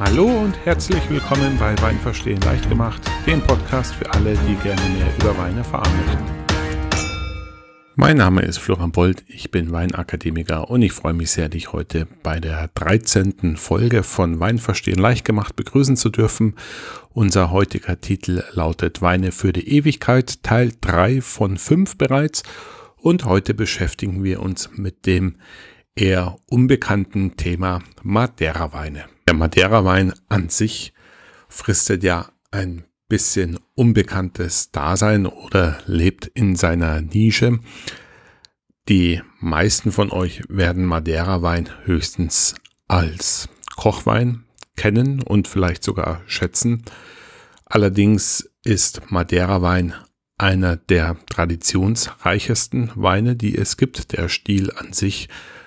Hallo und herzlich willkommen bei Weinverstehen verstehen leicht gemacht, dem Podcast für alle, die gerne mehr über Wein erfahren möchten. Mein Name ist Florian Bold, ich bin Weinakademiker und ich freue mich sehr, dich heute bei der 13. Folge von Weinverstehen verstehen leicht gemacht begrüßen zu dürfen. Unser heutiger Titel lautet Weine für die Ewigkeit, Teil 3 von 5 bereits. Und heute beschäftigen wir uns mit dem eher unbekannten Thema Madeira-Weine. Der Madeira-Wein an sich fristet ja ein bisschen unbekanntes Dasein oder lebt in seiner Nische. Die meisten von euch werden Madeira-Wein höchstens als Kochwein kennen und vielleicht sogar schätzen. Allerdings ist Madeira-Wein einer der traditionsreichesten Weine, die es gibt. Der Stil an sich ist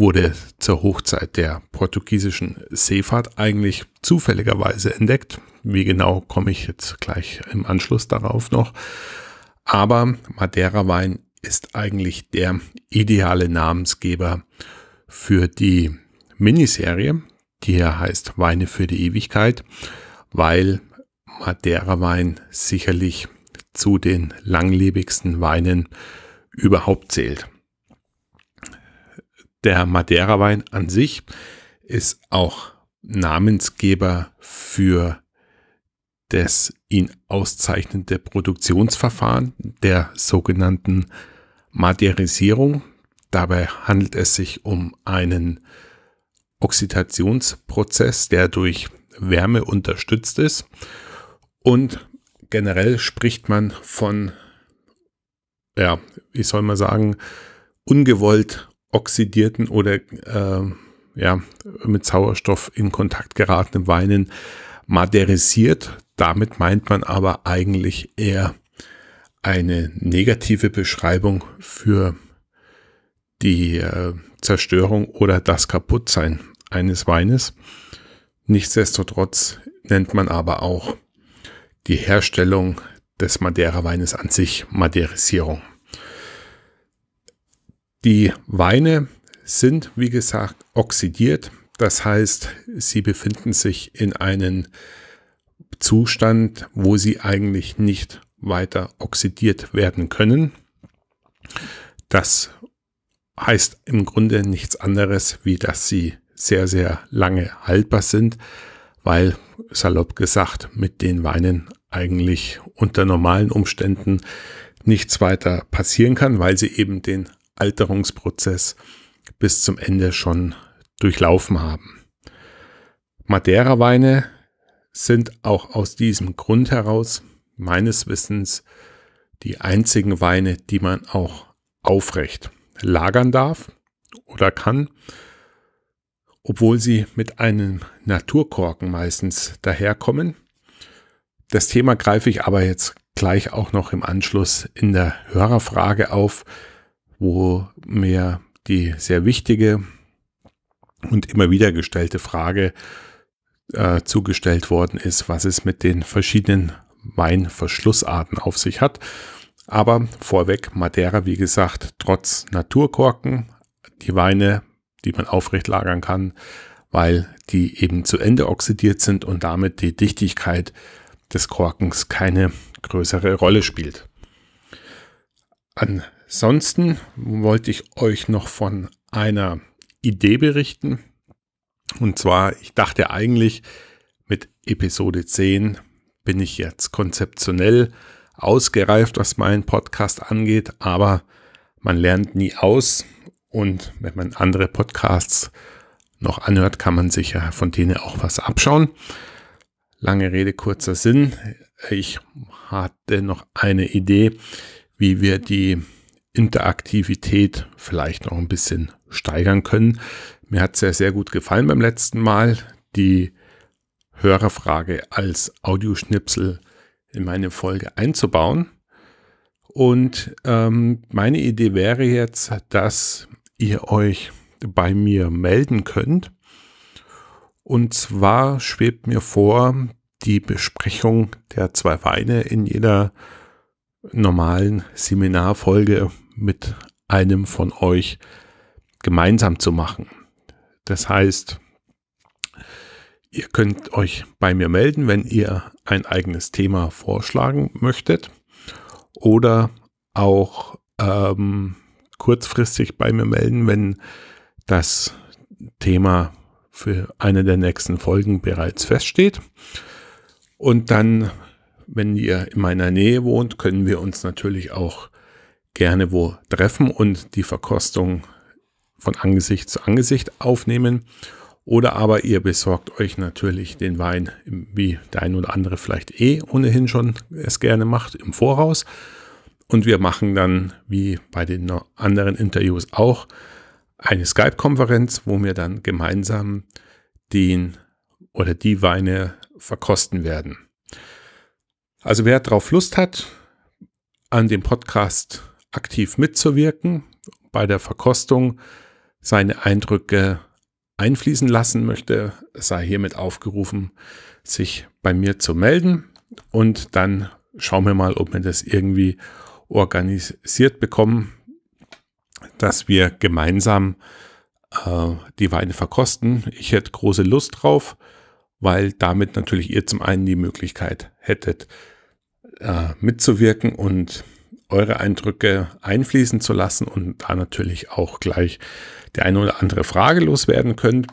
wurde zur Hochzeit der portugiesischen Seefahrt eigentlich zufälligerweise entdeckt. Wie genau komme ich jetzt gleich im Anschluss darauf noch. Aber Madeira-Wein ist eigentlich der ideale Namensgeber für die Miniserie, die hier heißt Weine für die Ewigkeit, weil Madeira-Wein sicherlich zu den langlebigsten Weinen überhaupt zählt. Der Madeira-Wein an sich ist auch Namensgeber für das ihn auszeichnende Produktionsverfahren der sogenannten Madeirisierung. Dabei handelt es sich um einen Oxidationsprozess, der durch Wärme unterstützt ist. Und generell spricht man von, ja, wie soll man sagen, ungewollt oxidierten oder äh, ja, mit Sauerstoff in Kontakt geratenen Weinen maderisiert. Damit meint man aber eigentlich eher eine negative Beschreibung für die äh, Zerstörung oder das Kaputtsein eines Weines. Nichtsdestotrotz nennt man aber auch die Herstellung des Madeira-Weines an sich Maderisierung. Die Weine sind, wie gesagt, oxidiert. Das heißt, sie befinden sich in einem Zustand, wo sie eigentlich nicht weiter oxidiert werden können. Das heißt im Grunde nichts anderes, wie dass sie sehr, sehr lange haltbar sind, weil salopp gesagt mit den Weinen eigentlich unter normalen Umständen nichts weiter passieren kann, weil sie eben den Alterungsprozess bis zum Ende schon durchlaufen haben. Madeira-Weine sind auch aus diesem Grund heraus meines Wissens die einzigen Weine, die man auch aufrecht lagern darf oder kann, obwohl sie mit einem Naturkorken meistens daherkommen. Das Thema greife ich aber jetzt gleich auch noch im Anschluss in der Hörerfrage auf wo mir die sehr wichtige und immer wieder gestellte Frage äh, zugestellt worden ist, was es mit den verschiedenen Weinverschlussarten auf sich hat. Aber vorweg Madeira, wie gesagt, trotz Naturkorken, die Weine, die man aufrecht lagern kann, weil die eben zu Ende oxidiert sind und damit die Dichtigkeit des Korkens keine größere Rolle spielt. An Ansonsten wollte ich euch noch von einer Idee berichten. Und zwar, ich dachte eigentlich, mit Episode 10 bin ich jetzt konzeptionell ausgereift, was meinen Podcast angeht, aber man lernt nie aus. Und wenn man andere Podcasts noch anhört, kann man sicher von denen auch was abschauen. Lange Rede, kurzer Sinn. Ich hatte noch eine Idee, wie wir die Interaktivität vielleicht noch ein bisschen steigern können. Mir hat es ja sehr gut gefallen beim letzten Mal, die Hörerfrage als Audioschnipsel in meine Folge einzubauen. Und ähm, meine Idee wäre jetzt, dass ihr euch bei mir melden könnt. Und zwar schwebt mir vor die Besprechung der zwei Weine in jeder normalen Seminarfolge mit einem von euch gemeinsam zu machen. Das heißt, ihr könnt euch bei mir melden, wenn ihr ein eigenes Thema vorschlagen möchtet oder auch ähm, kurzfristig bei mir melden, wenn das Thema für eine der nächsten Folgen bereits feststeht. Und dann, wenn ihr in meiner Nähe wohnt, können wir uns natürlich auch gerne wo treffen und die Verkostung von Angesicht zu Angesicht aufnehmen. Oder aber ihr besorgt euch natürlich den Wein, wie der ein oder andere vielleicht eh ohnehin schon es gerne macht, im Voraus. Und wir machen dann, wie bei den anderen Interviews auch, eine Skype-Konferenz, wo wir dann gemeinsam den oder die Weine verkosten werden. Also wer darauf Lust hat, an dem Podcast aktiv mitzuwirken, bei der Verkostung seine Eindrücke einfließen lassen möchte, sei hiermit aufgerufen, sich bei mir zu melden und dann schauen wir mal, ob wir das irgendwie organisiert bekommen, dass wir gemeinsam äh, die Weine verkosten. Ich hätte große Lust drauf, weil damit natürlich ihr zum einen die Möglichkeit hättet, äh, mitzuwirken und eure Eindrücke einfließen zu lassen und da natürlich auch gleich der eine oder andere Frage loswerden könnt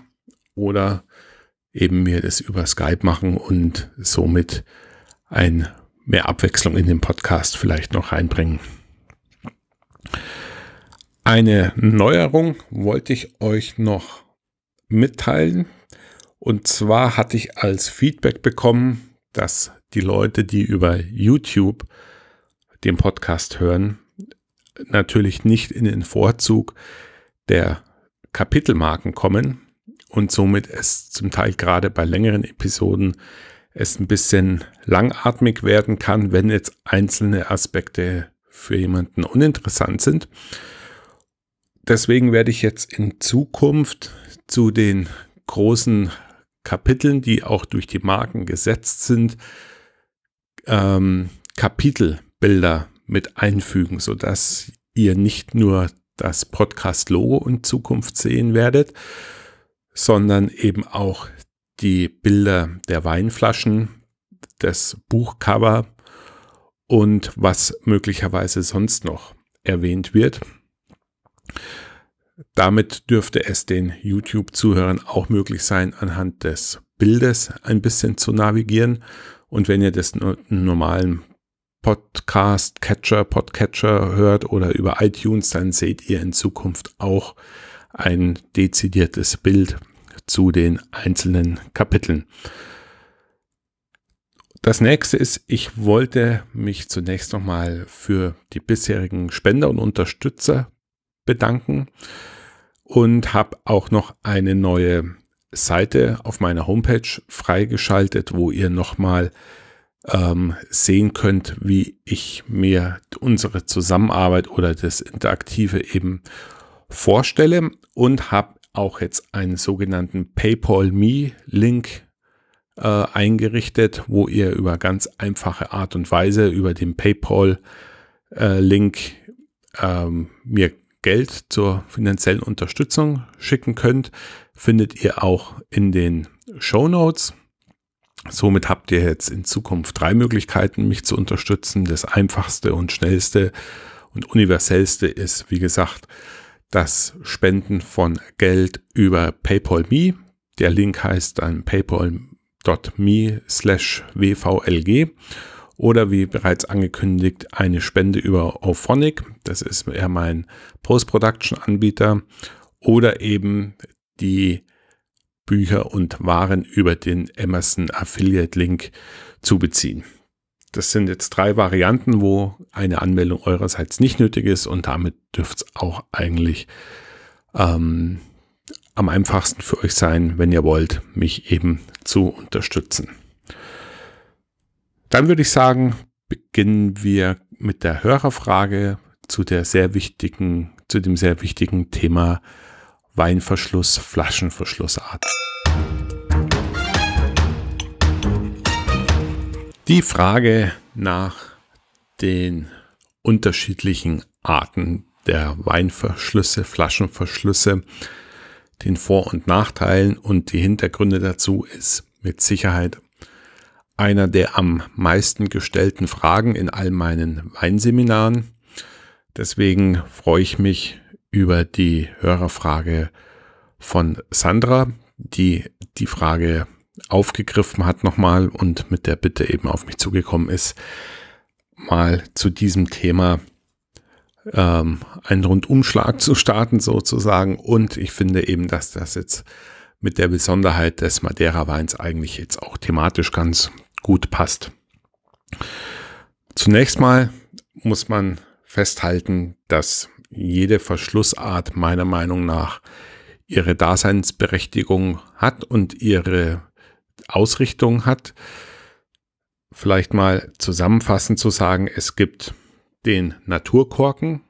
oder eben mir das über Skype machen und somit ein mehr Abwechslung in den Podcast vielleicht noch reinbringen. Eine Neuerung wollte ich euch noch mitteilen. Und zwar hatte ich als Feedback bekommen, dass die Leute, die über YouTube den Podcast hören, natürlich nicht in den Vorzug der Kapitelmarken kommen und somit es zum Teil gerade bei längeren Episoden es ein bisschen langatmig werden kann, wenn jetzt einzelne Aspekte für jemanden uninteressant sind. Deswegen werde ich jetzt in Zukunft zu den großen Kapiteln, die auch durch die Marken gesetzt sind, ähm, Kapitel Bilder mit einfügen, sodass ihr nicht nur das Podcast-Logo in Zukunft sehen werdet, sondern eben auch die Bilder der Weinflaschen, das Buchcover und was möglicherweise sonst noch erwähnt wird. Damit dürfte es den YouTube-Zuhörern auch möglich sein, anhand des Bildes ein bisschen zu navigieren. Und wenn ihr das in normalen Podcast Catcher, Podcatcher hört oder über iTunes, dann seht ihr in Zukunft auch ein dezidiertes Bild zu den einzelnen Kapiteln. Das nächste ist, ich wollte mich zunächst nochmal für die bisherigen Spender und Unterstützer bedanken und habe auch noch eine neue Seite auf meiner Homepage freigeschaltet, wo ihr nochmal mal ähm, sehen könnt, wie ich mir unsere Zusammenarbeit oder das Interaktive eben vorstelle und habe auch jetzt einen sogenannten PayPal Me Link äh, eingerichtet, wo ihr über ganz einfache Art und Weise über den PayPal äh, Link ähm, mir Geld zur finanziellen Unterstützung schicken könnt, findet ihr auch in den Show Notes. Somit habt ihr jetzt in Zukunft drei Möglichkeiten, mich zu unterstützen. Das einfachste und schnellste und universellste ist, wie gesagt, das Spenden von Geld über PayPal Me. Der Link heißt dann paypal.me slash wvlg oder wie bereits angekündigt eine Spende über Ophonic. Das ist eher mein Post-Production-Anbieter oder eben die Bücher und Waren über den Amazon Affiliate Link zu beziehen. Das sind jetzt drei Varianten, wo eine Anmeldung eurerseits nicht nötig ist und damit dürft es auch eigentlich ähm, am einfachsten für euch sein, wenn ihr wollt, mich eben zu unterstützen. Dann würde ich sagen, beginnen wir mit der Hörerfrage zu der sehr wichtigen, zu dem sehr wichtigen Thema Weinverschluss, Flaschenverschlussart. Die Frage nach den unterschiedlichen Arten der Weinverschlüsse, Flaschenverschlüsse, den Vor- und Nachteilen und die Hintergründe dazu ist mit Sicherheit einer der am meisten gestellten Fragen in all meinen Weinseminaren. Deswegen freue ich mich über die Hörerfrage von Sandra, die die Frage aufgegriffen hat nochmal und mit der Bitte eben auf mich zugekommen ist, mal zu diesem Thema ähm, einen Rundumschlag zu starten sozusagen. Und ich finde eben, dass das jetzt mit der Besonderheit des Madeira-Weins eigentlich jetzt auch thematisch ganz gut passt. Zunächst mal muss man festhalten, dass jede Verschlussart meiner Meinung nach ihre Daseinsberechtigung hat und ihre Ausrichtung hat. Vielleicht mal zusammenfassend zu sagen, es gibt den Naturkorken,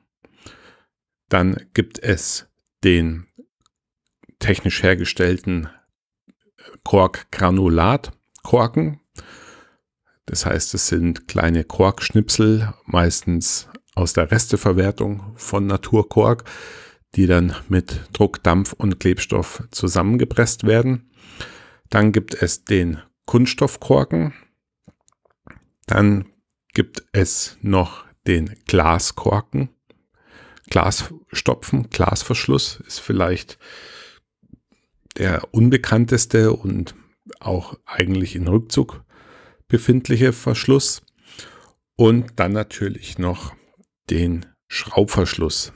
dann gibt es den technisch hergestellten Korkgranulatkorken. Das heißt, es sind kleine Korkschnipsel, meistens aus der Resteverwertung von Naturkork, die dann mit Druck, Dampf und Klebstoff zusammengepresst werden. Dann gibt es den Kunststoffkorken. Dann gibt es noch den Glaskorken. Glasstopfen, Glasverschluss ist vielleicht der unbekannteste und auch eigentlich in Rückzug befindliche Verschluss. Und dann natürlich noch den Schraubverschluss.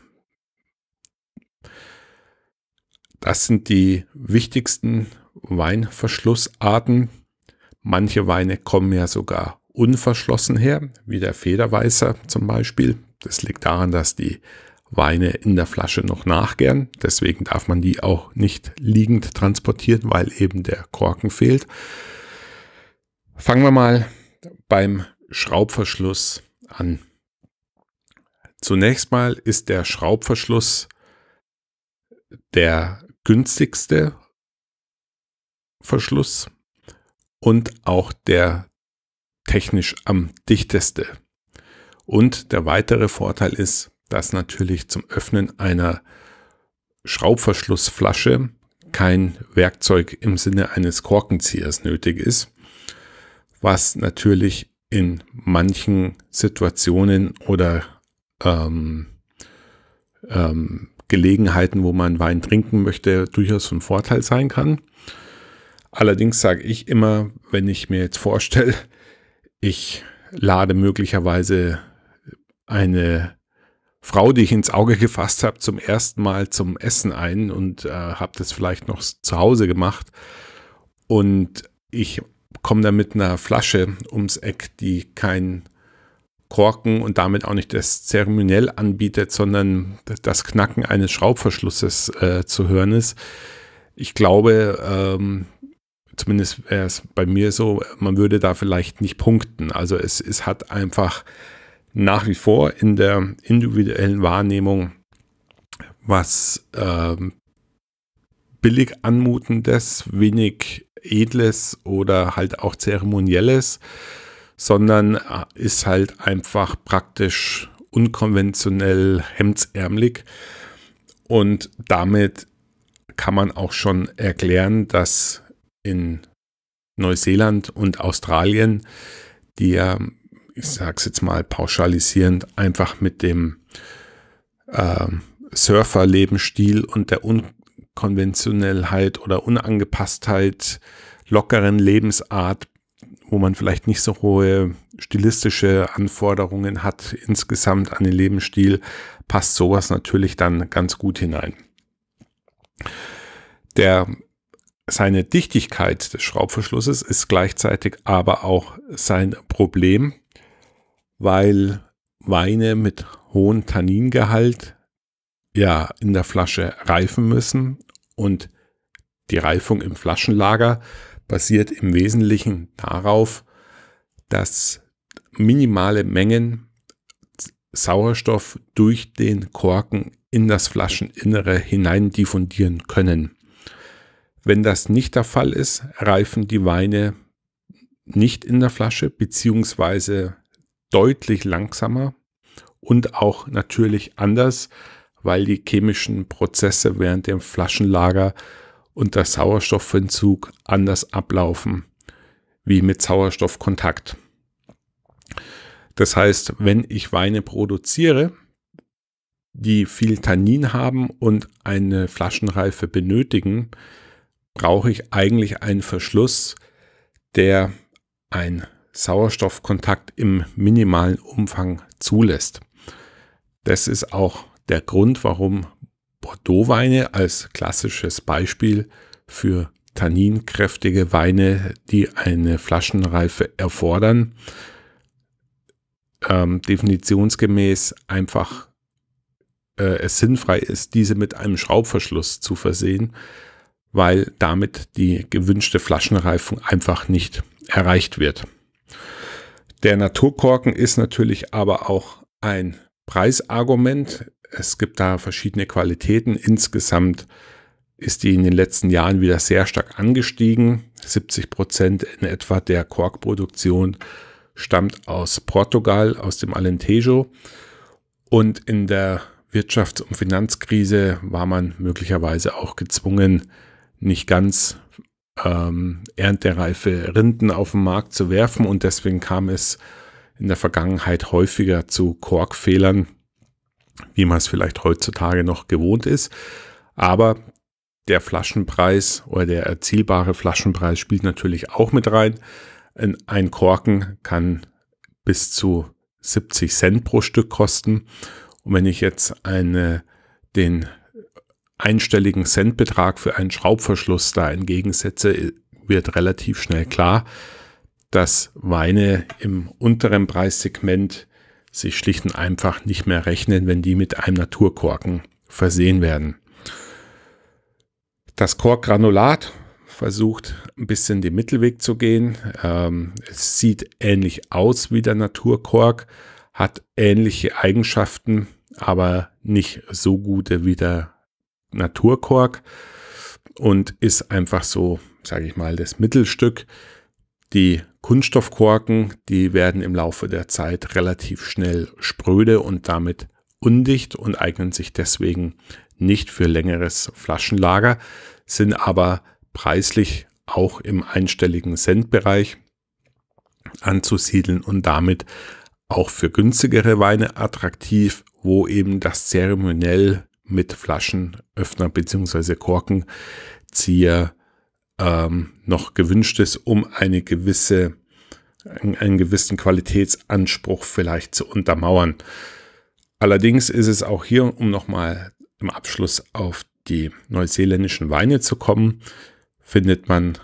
Das sind die wichtigsten Weinverschlussarten. Manche Weine kommen ja sogar unverschlossen her, wie der Federweißer zum Beispiel. Das liegt daran, dass die Weine in der Flasche noch nachgären. Deswegen darf man die auch nicht liegend transportieren, weil eben der Korken fehlt. Fangen wir mal beim Schraubverschluss an. Zunächst mal ist der Schraubverschluss der günstigste Verschluss und auch der technisch am dichteste. Und der weitere Vorteil ist, dass natürlich zum Öffnen einer Schraubverschlussflasche kein Werkzeug im Sinne eines Korkenziehers nötig ist, was natürlich in manchen Situationen oder ähm, ähm, Gelegenheiten, wo man Wein trinken möchte, durchaus von Vorteil sein kann. Allerdings sage ich immer, wenn ich mir jetzt vorstelle, ich lade möglicherweise eine Frau, die ich ins Auge gefasst habe, zum ersten Mal zum Essen ein und äh, habe das vielleicht noch zu Hause gemacht. Und ich komme da mit einer Flasche ums Eck, die kein Korken und damit auch nicht das zeremoniell anbietet, sondern das Knacken eines Schraubverschlusses äh, zu hören ist. Ich glaube, ähm, zumindest wäre es bei mir so, man würde da vielleicht nicht punkten. Also es, es hat einfach nach wie vor in der individuellen Wahrnehmung was ähm, billig anmutendes, wenig edles oder halt auch zeremonielles sondern äh, ist halt einfach praktisch unkonventionell hemdsärmelig. Und damit kann man auch schon erklären, dass in Neuseeland und Australien, die ja, ich sage es jetzt mal pauschalisierend, einfach mit dem äh, Surferlebensstil und der Unkonventionellheit oder Unangepasstheit, lockeren Lebensart wo man vielleicht nicht so hohe stilistische Anforderungen hat insgesamt an den Lebensstil, passt sowas natürlich dann ganz gut hinein. Der, seine Dichtigkeit des Schraubverschlusses ist gleichzeitig aber auch sein Problem, weil Weine mit hohem Tanningehalt ja in der Flasche reifen müssen und die Reifung im Flaschenlager basiert im Wesentlichen darauf, dass minimale Mengen Sauerstoff durch den Korken in das Flascheninnere hinein diffundieren können. Wenn das nicht der Fall ist, reifen die Weine nicht in der Flasche beziehungsweise deutlich langsamer und auch natürlich anders, weil die chemischen Prozesse während dem Flaschenlager und der Sauerstoffentzug anders ablaufen wie mit Sauerstoffkontakt. Das heißt, wenn ich Weine produziere, die viel Tannin haben und eine Flaschenreife benötigen, brauche ich eigentlich einen Verschluss, der einen Sauerstoffkontakt im minimalen Umfang zulässt. Das ist auch der Grund, warum Bordeaux-Weine als klassisches Beispiel für tanninkräftige Weine, die eine Flaschenreife erfordern, ähm, definitionsgemäß einfach äh, es sinnfrei ist, diese mit einem Schraubverschluss zu versehen, weil damit die gewünschte Flaschenreifung einfach nicht erreicht wird. Der Naturkorken ist natürlich aber auch ein Preisargument es gibt da verschiedene Qualitäten. Insgesamt ist die in den letzten Jahren wieder sehr stark angestiegen. 70 Prozent in etwa der Korkproduktion stammt aus Portugal, aus dem Alentejo. Und in der Wirtschafts- und Finanzkrise war man möglicherweise auch gezwungen, nicht ganz ähm, erntereife Rinden auf den Markt zu werfen. Und deswegen kam es in der Vergangenheit häufiger zu Korkfehlern wie man es vielleicht heutzutage noch gewohnt ist. Aber der Flaschenpreis oder der erzielbare Flaschenpreis spielt natürlich auch mit rein. Ein Korken kann bis zu 70 Cent pro Stück kosten. Und wenn ich jetzt eine, den einstelligen Centbetrag für einen Schraubverschluss da entgegensetze, wird relativ schnell klar, dass Weine im unteren Preissegment sich schlicht und einfach nicht mehr rechnen, wenn die mit einem Naturkorken versehen werden. Das Korkgranulat versucht ein bisschen den Mittelweg zu gehen. Ähm, es sieht ähnlich aus wie der Naturkork, hat ähnliche Eigenschaften, aber nicht so gute wie der Naturkork und ist einfach so, sage ich mal, das Mittelstück. Die Kunststoffkorken, die werden im Laufe der Zeit relativ schnell spröde und damit undicht und eignen sich deswegen nicht für längeres Flaschenlager, sind aber preislich auch im einstelligen Centbereich anzusiedeln und damit auch für günstigere Weine attraktiv, wo eben das zeremoniell mit Flaschenöffner bzw. Korkenzieher ähm, noch gewünscht ist, um eine gewisse, einen gewissen Qualitätsanspruch vielleicht zu untermauern. Allerdings ist es auch hier, um nochmal im Abschluss auf die neuseeländischen Weine zu kommen, findet man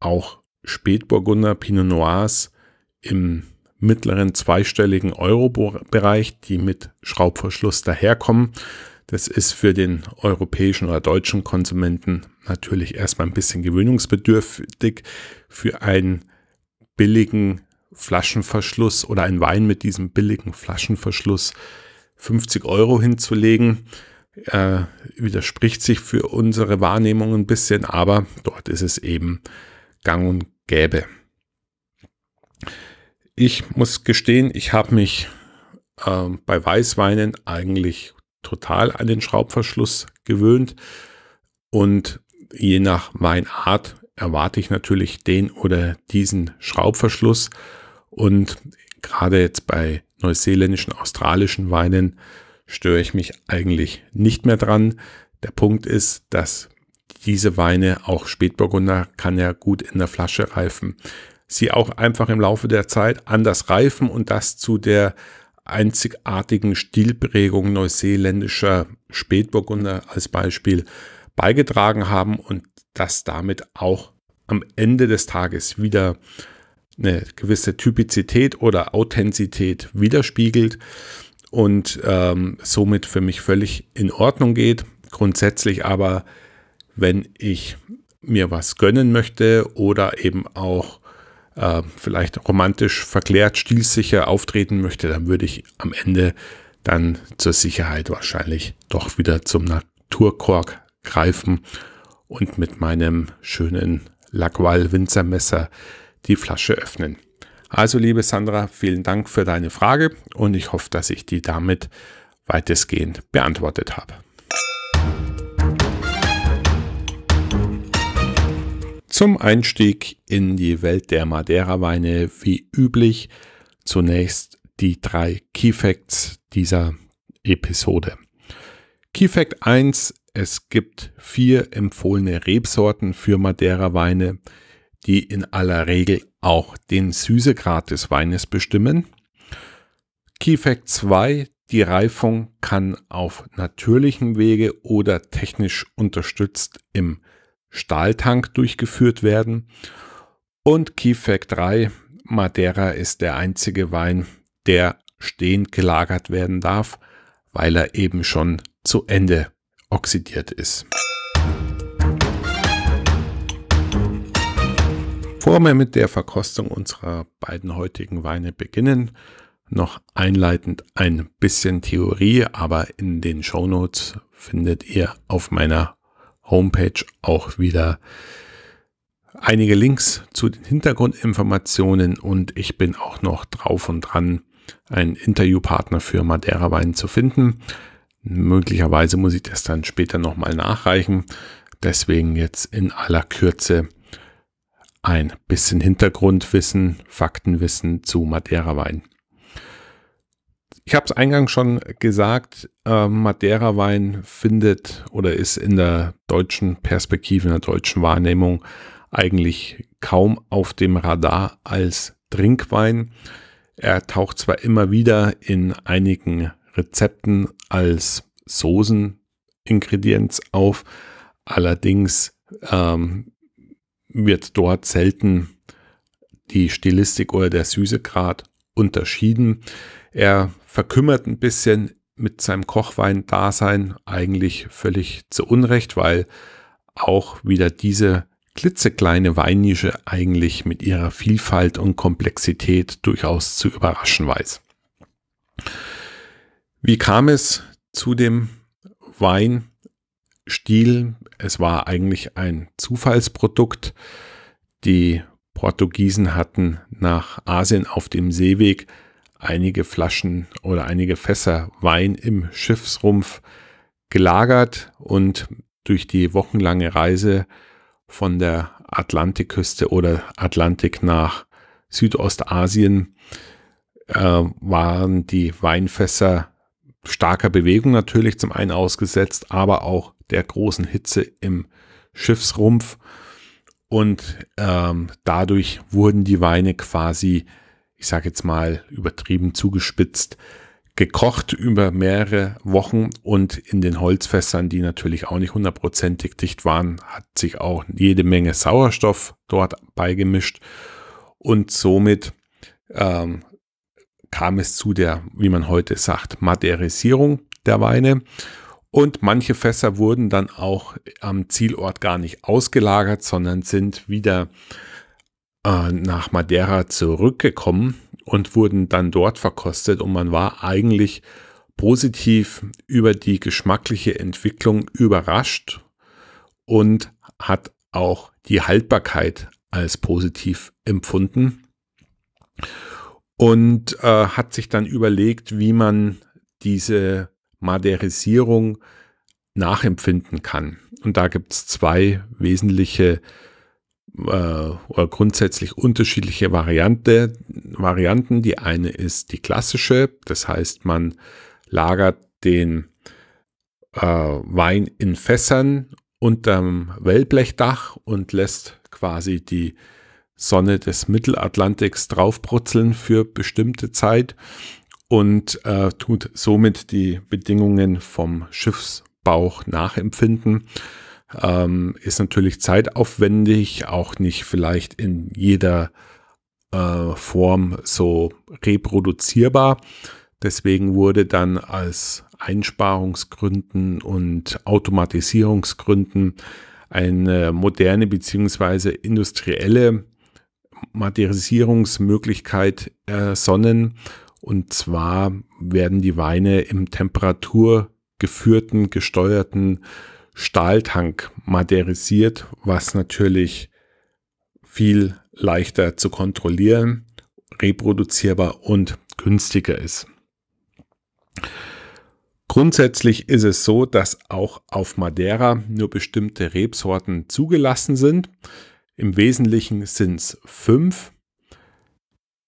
auch Spätburgunder, Pinot Noirs im mittleren zweistelligen Euro-Bereich, die mit Schraubverschluss daherkommen. Das ist für den europäischen oder deutschen Konsumenten natürlich erstmal ein bisschen gewöhnungsbedürftig. Für einen billigen Flaschenverschluss oder einen Wein mit diesem billigen Flaschenverschluss 50 Euro hinzulegen, äh, widerspricht sich für unsere Wahrnehmung ein bisschen, aber dort ist es eben gang und gäbe. Ich muss gestehen, ich habe mich äh, bei Weißweinen eigentlich total an den Schraubverschluss gewöhnt und je nach Weinart erwarte ich natürlich den oder diesen Schraubverschluss und gerade jetzt bei neuseeländischen, australischen Weinen störe ich mich eigentlich nicht mehr dran. Der Punkt ist, dass diese Weine, auch Spätburgunder, kann ja gut in der Flasche reifen. Sie auch einfach im Laufe der Zeit anders reifen und das zu der einzigartigen Stilprägung neuseeländischer Spätburgunder als Beispiel beigetragen haben und dass damit auch am Ende des Tages wieder eine gewisse Typizität oder Authentizität widerspiegelt und ähm, somit für mich völlig in Ordnung geht. Grundsätzlich aber, wenn ich mir was gönnen möchte oder eben auch äh, vielleicht romantisch verklärt, stilsicher auftreten möchte, dann würde ich am Ende dann zur Sicherheit wahrscheinlich doch wieder zum Naturkork greifen und mit meinem schönen Laqual Winzermesser die Flasche öffnen. Also liebe Sandra, vielen Dank für deine Frage und ich hoffe, dass ich die damit weitestgehend beantwortet habe. Zum Einstieg in die Welt der Madeira-Weine wie üblich zunächst die drei Key Facts dieser Episode. Key Fact 1, es gibt vier empfohlene Rebsorten für Madeira-Weine, die in aller Regel auch den Süßegrad des Weines bestimmen. Key Fact 2, die Reifung kann auf natürlichem Wege oder technisch unterstützt im Stahltank durchgeführt werden. Und Key 3, Madeira ist der einzige Wein, der stehend gelagert werden darf, weil er eben schon zu Ende oxidiert ist. Bevor wir mit der Verkostung unserer beiden heutigen Weine beginnen, noch einleitend ein bisschen Theorie, aber in den Shownotes findet ihr auf meiner Homepage auch wieder einige Links zu den Hintergrundinformationen und ich bin auch noch drauf und dran, einen Interviewpartner für Madeira Wein zu finden. Möglicherweise muss ich das dann später nochmal nachreichen. Deswegen jetzt in aller Kürze ein bisschen Hintergrundwissen, Faktenwissen zu Madeira Wein. Ich habe es eingangs schon gesagt, äh, Madeira-Wein findet oder ist in der deutschen Perspektive, in der deutschen Wahrnehmung eigentlich kaum auf dem Radar als Trinkwein. Er taucht zwar immer wieder in einigen Rezepten als Soßeningredienz auf, allerdings ähm, wird dort selten die Stilistik oder der Süßegrad unterschieden. Er verkümmert ein bisschen mit seinem Kochwein-Dasein eigentlich völlig zu Unrecht, weil auch wieder diese klitzekleine Weinnische eigentlich mit ihrer Vielfalt und Komplexität durchaus zu überraschen weiß. Wie kam es zu dem Weinstil? Es war eigentlich ein Zufallsprodukt. Die Portugiesen hatten nach Asien auf dem Seeweg einige Flaschen oder einige Fässer Wein im Schiffsrumpf gelagert und durch die wochenlange Reise von der Atlantikküste oder Atlantik nach Südostasien äh, waren die Weinfässer starker Bewegung natürlich zum einen ausgesetzt, aber auch der großen Hitze im Schiffsrumpf. Und ähm, dadurch wurden die Weine quasi ich sage jetzt mal übertrieben zugespitzt, gekocht über mehrere Wochen und in den Holzfässern, die natürlich auch nicht hundertprozentig dicht waren, hat sich auch jede Menge Sauerstoff dort beigemischt und somit ähm, kam es zu der, wie man heute sagt, Materisierung der Weine. Und manche Fässer wurden dann auch am Zielort gar nicht ausgelagert, sondern sind wieder äh, äh, nach Madeira zurückgekommen und wurden dann dort verkostet und man war eigentlich positiv über die geschmackliche Entwicklung überrascht und hat auch die Haltbarkeit als positiv empfunden und äh, hat sich dann überlegt, wie man diese Maderisierung nachempfinden kann. Und da gibt es zwei wesentliche äh, grundsätzlich unterschiedliche Variante, Varianten. Die eine ist die klassische, das heißt, man lagert den äh, Wein in Fässern unterm Wellblechdach und lässt quasi die Sonne des Mittelatlantiks draufbrutzeln für bestimmte Zeit und äh, tut somit die Bedingungen vom Schiffsbauch nachempfinden. Ähm, ist natürlich zeitaufwendig, auch nicht vielleicht in jeder äh, Form so reproduzierbar. Deswegen wurde dann als Einsparungsgründen und Automatisierungsgründen eine moderne bzw. industrielle Materisierungsmöglichkeit ersonnen. Und zwar werden die Weine im temperaturgeführten, gesteuerten Stahltank materialisiert, was natürlich viel leichter zu kontrollieren, reproduzierbar und günstiger ist. Grundsätzlich ist es so, dass auch auf Madeira nur bestimmte Rebsorten zugelassen sind. Im Wesentlichen sind es fünf.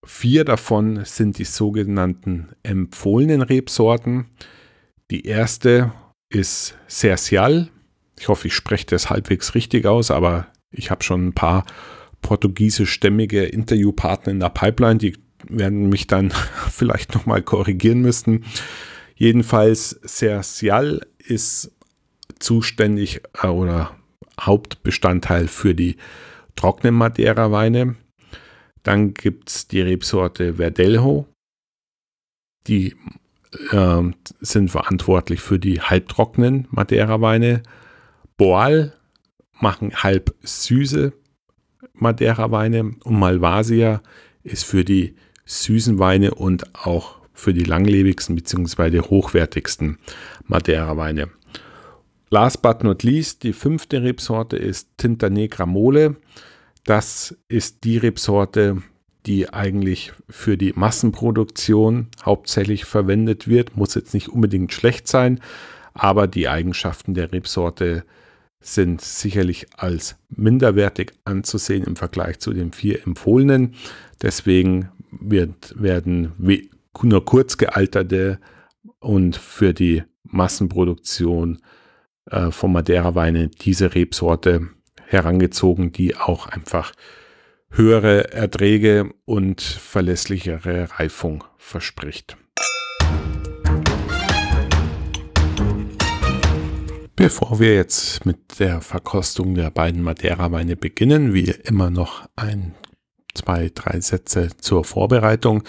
Vier davon sind die sogenannten empfohlenen Rebsorten. Die erste ist Cercial ich hoffe, ich spreche das halbwegs richtig aus, aber ich habe schon ein paar portugiesischstämmige Interviewpartner in der Pipeline, die werden mich dann vielleicht nochmal korrigieren müssen. Jedenfalls, Sercial ist zuständig äh, oder Hauptbestandteil für die trockenen Madeira-Weine. Dann gibt es die Rebsorte Verdelho. Die äh, sind verantwortlich für die halbtrockenen Madeira-Weine. Boal machen halb süße Madeira-Weine und Malvasia ist für die süßen Weine und auch für die langlebigsten bzw. hochwertigsten Madeira-Weine. Last but not least, die fünfte Rebsorte ist Tinta Negra Mole. Das ist die Rebsorte, die eigentlich für die Massenproduktion hauptsächlich verwendet wird. Muss jetzt nicht unbedingt schlecht sein, aber die Eigenschaften der Rebsorte sind sind sicherlich als minderwertig anzusehen im Vergleich zu den vier empfohlenen. Deswegen wird, werden nur kurz gealterte und für die Massenproduktion äh, von Madeira-Weine diese Rebsorte herangezogen, die auch einfach höhere Erträge und verlässlichere Reifung verspricht. Bevor wir jetzt mit der Verkostung der beiden Madeira-Weine beginnen, wie immer noch ein, zwei, drei Sätze zur Vorbereitung.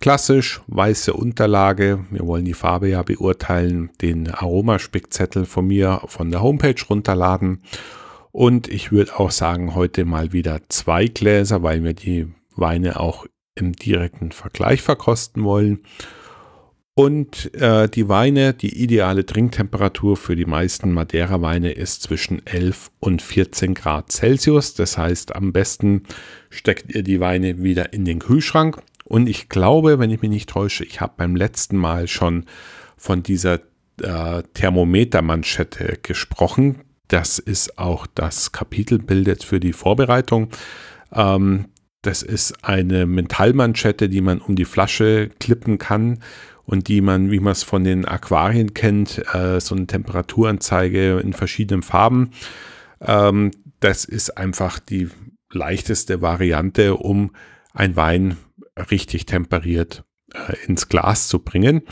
Klassisch weiße Unterlage. Wir wollen die Farbe ja beurteilen. Den Aromaspickzettel von mir von der Homepage runterladen. Und ich würde auch sagen, heute mal wieder zwei Gläser, weil wir die Weine auch im direkten Vergleich verkosten wollen. Und äh, die Weine, die ideale Trinktemperatur für die meisten Madeira-Weine ist zwischen 11 und 14 Grad Celsius. Das heißt, am besten steckt ihr die Weine wieder in den Kühlschrank. Und ich glaube, wenn ich mich nicht täusche, ich habe beim letzten Mal schon von dieser äh, Thermometermanschette gesprochen. Das ist auch das Kapitel bildet für die Vorbereitung. Ähm, das ist eine Metallmanschette, die man um die Flasche klippen kann und die man, wie man es von den Aquarien kennt, äh, so eine Temperaturanzeige in verschiedenen Farben. Ähm, das ist einfach die leichteste Variante, um ein Wein richtig temperiert äh, ins Glas zu bringen.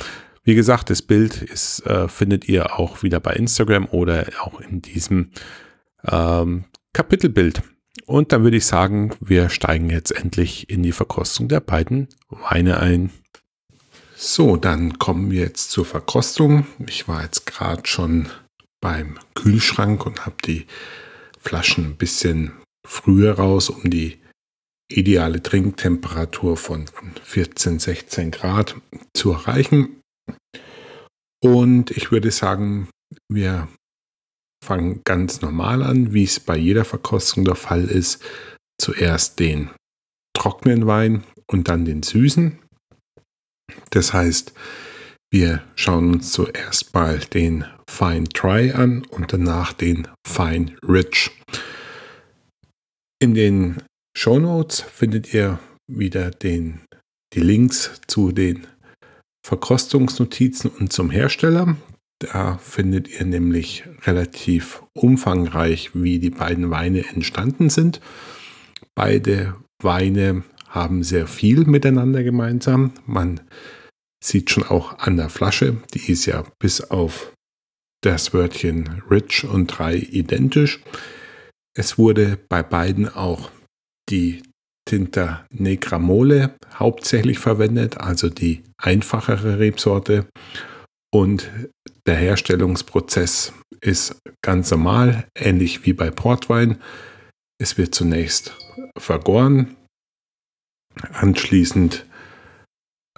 Wie gesagt, das Bild ist, äh, findet ihr auch wieder bei Instagram oder auch in diesem ähm, Kapitelbild. Und dann würde ich sagen, wir steigen jetzt endlich in die Verkostung der beiden Weine ein. So, dann kommen wir jetzt zur Verkostung. Ich war jetzt gerade schon beim Kühlschrank und habe die Flaschen ein bisschen früher raus, um die ideale Trinktemperatur von 14, 16 Grad zu erreichen. Und ich würde sagen, wir fangen ganz normal an, wie es bei jeder Verkostung der Fall ist. Zuerst den trockenen Wein und dann den süßen. Das heißt, wir schauen uns zuerst mal den Fine Try an und danach den Fine Rich. In den Show Notes findet ihr wieder den, die Links zu den Verkostungsnotizen und zum Hersteller. Da findet ihr nämlich relativ umfangreich, wie die beiden Weine entstanden sind. Beide Weine haben sehr viel miteinander gemeinsam. Man sieht schon auch an der Flasche, die ist ja bis auf das Wörtchen rich und 3 identisch. Es wurde bei beiden auch die Tinta Negramole hauptsächlich verwendet, also die einfachere Rebsorte. Und der Herstellungsprozess ist ganz normal, ähnlich wie bei Portwein. Es wird zunächst vergoren, Anschließend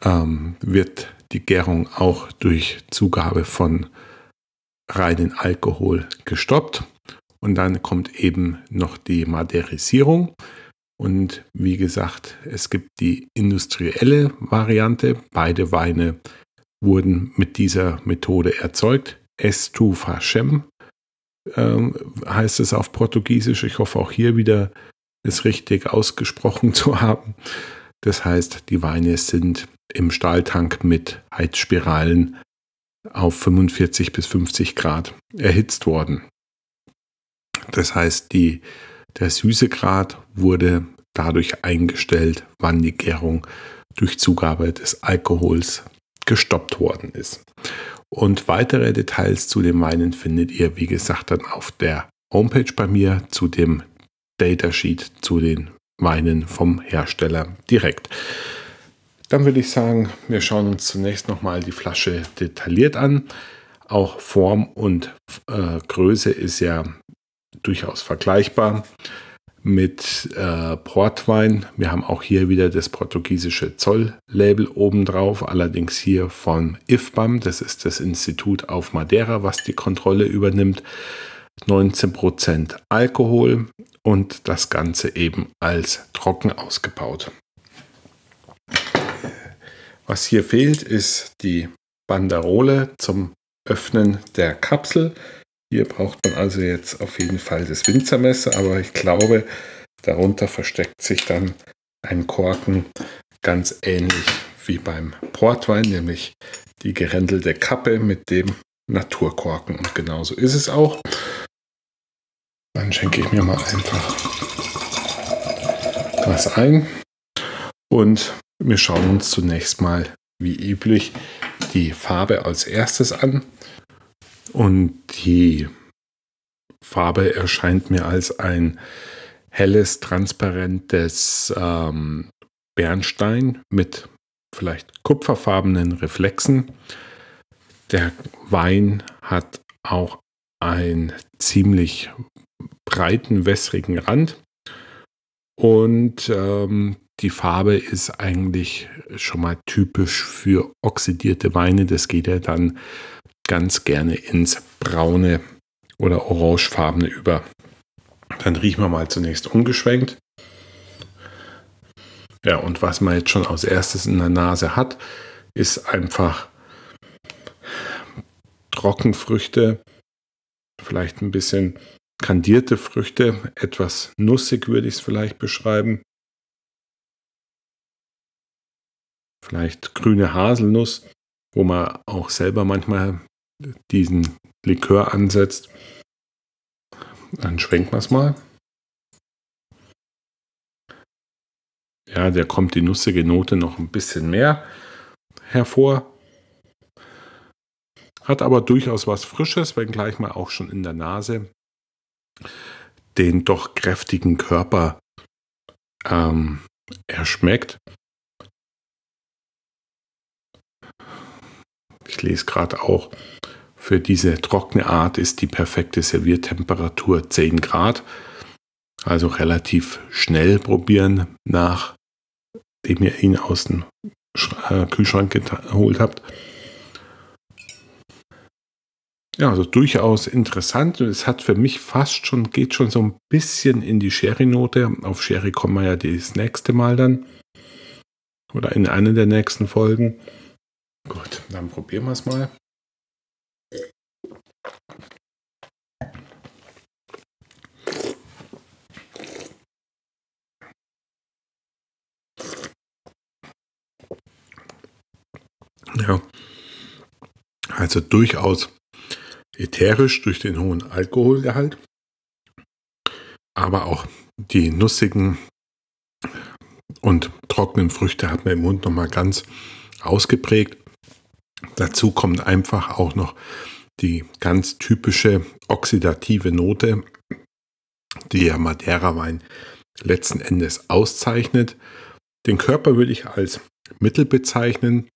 ähm, wird die Gärung auch durch Zugabe von reinen Alkohol gestoppt. Und dann kommt eben noch die Maderisierung. Und wie gesagt, es gibt die industrielle Variante. Beide Weine wurden mit dieser Methode erzeugt. Estufa Chem ähm, heißt es auf Portugiesisch. Ich hoffe auch hier wieder es richtig ausgesprochen zu haben. Das heißt, die Weine sind im Stahltank mit Heizspiralen auf 45 bis 50 Grad erhitzt worden. Das heißt, die, der Süßegrad wurde dadurch eingestellt, wann die Gärung durch Zugabe des Alkohols gestoppt worden ist. Und weitere Details zu den Weinen findet ihr, wie gesagt, dann auf der Homepage bei mir zu dem Datasheet zu den Weinen vom Hersteller direkt. Dann würde ich sagen, wir schauen uns zunächst nochmal die Flasche detailliert an. Auch Form und äh, Größe ist ja durchaus vergleichbar mit äh, Portwein. Wir haben auch hier wieder das portugiesische Zoll-Label obendrauf, allerdings hier von IFBAM, das ist das Institut auf Madeira, was die Kontrolle übernimmt. 19% Alkohol, und das Ganze eben als trocken ausgebaut. Was hier fehlt, ist die Banderole zum Öffnen der Kapsel. Hier braucht man also jetzt auf jeden Fall das Winzermesser, aber ich glaube, darunter versteckt sich dann ein Korken, ganz ähnlich wie beim Portwein, nämlich die gerändelte Kappe mit dem Naturkorken. Und genauso ist es auch. Dann schenke ich mir mal einfach was ein. Und wir schauen uns zunächst mal, wie üblich, die Farbe als erstes an. Und die Farbe erscheint mir als ein helles, transparentes ähm, Bernstein mit vielleicht kupferfarbenen Reflexen. Der Wein hat auch ein ziemlich breiten, wässrigen Rand. Und ähm, die Farbe ist eigentlich schon mal typisch für oxidierte Weine. Das geht ja dann ganz gerne ins braune oder orangefarbene über. Dann riechen wir mal zunächst ungeschwenkt. Ja, und was man jetzt schon als erstes in der Nase hat, ist einfach Trockenfrüchte, vielleicht ein bisschen kandierte Früchte, etwas nussig würde ich es vielleicht beschreiben. Vielleicht grüne Haselnuss, wo man auch selber manchmal diesen Likör ansetzt. Dann schwenken wir es mal. Ja, der kommt die nussige Note noch ein bisschen mehr hervor. Hat aber durchaus was Frisches, wenngleich mal auch schon in der Nase den doch kräftigen Körper ähm, erschmeckt. Ich lese gerade auch, für diese trockene Art ist die perfekte Serviertemperatur 10 Grad. Also relativ schnell probieren, nachdem ihr ihn aus dem äh, Kühlschrank geholt habt. Ja, also durchaus interessant. Und es hat für mich fast schon, geht schon so ein bisschen in die Sherry-Note. Auf Sherry kommen wir ja das nächste Mal dann. Oder in einer der nächsten Folgen. Gut, dann probieren wir es mal. Ja, also durchaus ätherisch durch den hohen Alkoholgehalt, aber auch die nussigen und trockenen Früchte hat man im Mund nochmal ganz ausgeprägt. Dazu kommt einfach auch noch die ganz typische oxidative Note, die ja Madeira-Wein letzten Endes auszeichnet. Den Körper würde ich als Mittel bezeichnen,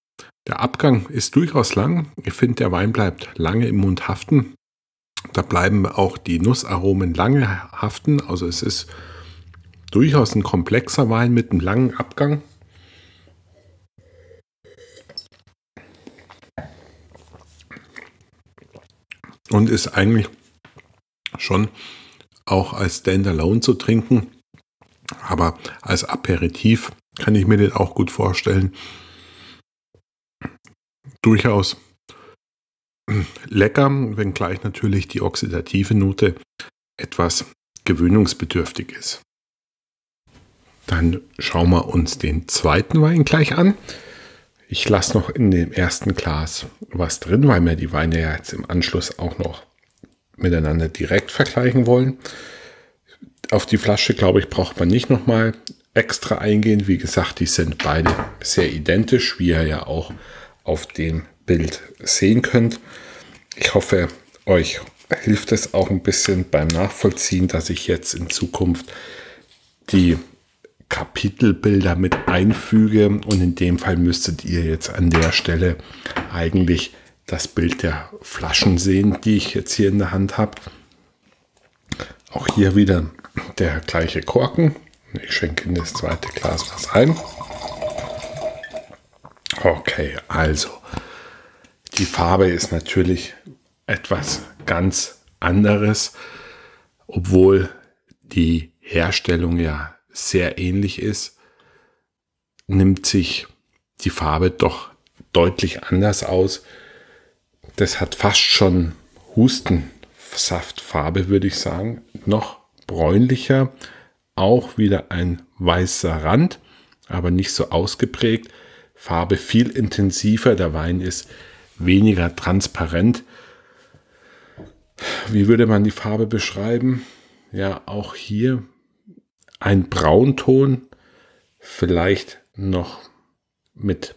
der Abgang ist durchaus lang. Ich finde, der Wein bleibt lange im Mund haften. Da bleiben auch die Nussaromen lange haften. Also es ist durchaus ein komplexer Wein mit einem langen Abgang. Und ist eigentlich schon auch als Standalone zu trinken. Aber als Aperitif kann ich mir den auch gut vorstellen. Durchaus. Lecker, wenngleich natürlich die oxidative Note etwas gewöhnungsbedürftig ist. Dann schauen wir uns den zweiten Wein gleich an. Ich lasse noch in dem ersten Glas was drin, weil wir die Weine ja jetzt im Anschluss auch noch miteinander direkt vergleichen wollen. Auf die Flasche, glaube ich, braucht man nicht nochmal extra eingehen. Wie gesagt, die sind beide sehr identisch, wie er ja auch auf dem Bild sehen könnt. Ich hoffe, euch hilft es auch ein bisschen beim Nachvollziehen, dass ich jetzt in Zukunft die Kapitelbilder mit einfüge und in dem Fall müsstet ihr jetzt an der Stelle eigentlich das Bild der Flaschen sehen, die ich jetzt hier in der Hand habe. Auch hier wieder der gleiche Korken. Ich schenke in das zweite Glas was ein. Okay, also die Farbe ist natürlich etwas ganz anderes, obwohl die Herstellung ja sehr ähnlich ist, nimmt sich die Farbe doch deutlich anders aus. Das hat fast schon Hustensaftfarbe, würde ich sagen. Noch bräunlicher, auch wieder ein weißer Rand, aber nicht so ausgeprägt. Farbe viel intensiver, der Wein ist weniger transparent. Wie würde man die Farbe beschreiben? Ja, auch hier ein Braunton, vielleicht noch mit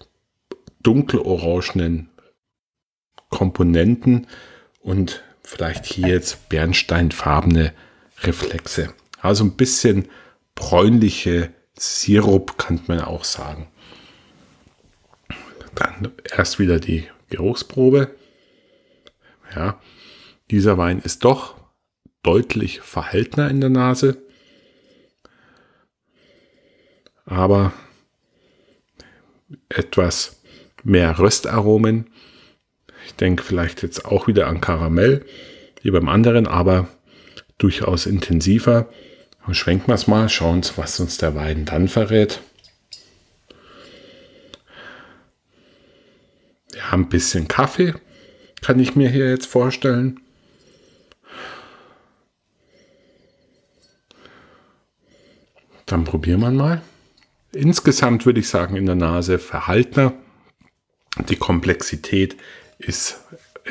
dunkelorangenen Komponenten und vielleicht hier jetzt bernsteinfarbene Reflexe. Also ein bisschen bräunliche Sirup, kann man auch sagen. Dann erst wieder die Geruchsprobe. Ja, dieser Wein ist doch deutlich verhaltener in der Nase. Aber etwas mehr Röstaromen. Ich denke vielleicht jetzt auch wieder an Karamell, wie beim anderen, aber durchaus intensiver. Und schwenken wir es mal, schauen, was uns der Wein dann verrät. Ja, ein bisschen Kaffee kann ich mir hier jetzt vorstellen. Dann probieren wir mal. Insgesamt würde ich sagen, in der Nase verhaltener. Die Komplexität ist